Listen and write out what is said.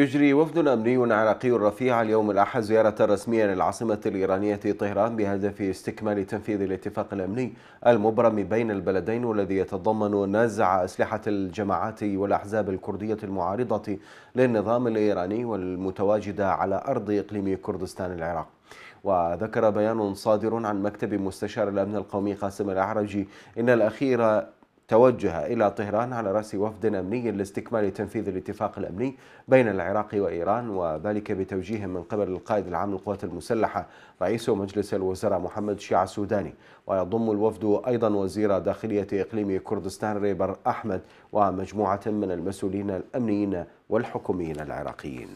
يجري وفد أمني عراقي رفيع اليوم الأحد زيارة رسمية للعاصمة الإيرانية طهران بهدف استكمال تنفيذ الاتفاق الأمني المبرم بين البلدين والذي يتضمن نزع أسلحة الجماعات والأحزاب الكردية المعارضة للنظام الإيراني والمتواجدة على أرض إقليم كردستان العراق وذكر بيان صادر عن مكتب مستشار الأمن القومي قاسم الأعرجي إن الأخير توجه إلى طهران على رأس وفد أمني لاستكمال تنفيذ الاتفاق الأمني بين العراق وإيران وذلك بتوجيه من قبل القائد العام للقوات المسلحة رئيس مجلس الوزراء محمد شيع السوداني ويضم الوفد أيضا وزير داخلية إقليم كردستان ريبر أحمد ومجموعة من المسؤولين الأمنيين والحكوميين العراقيين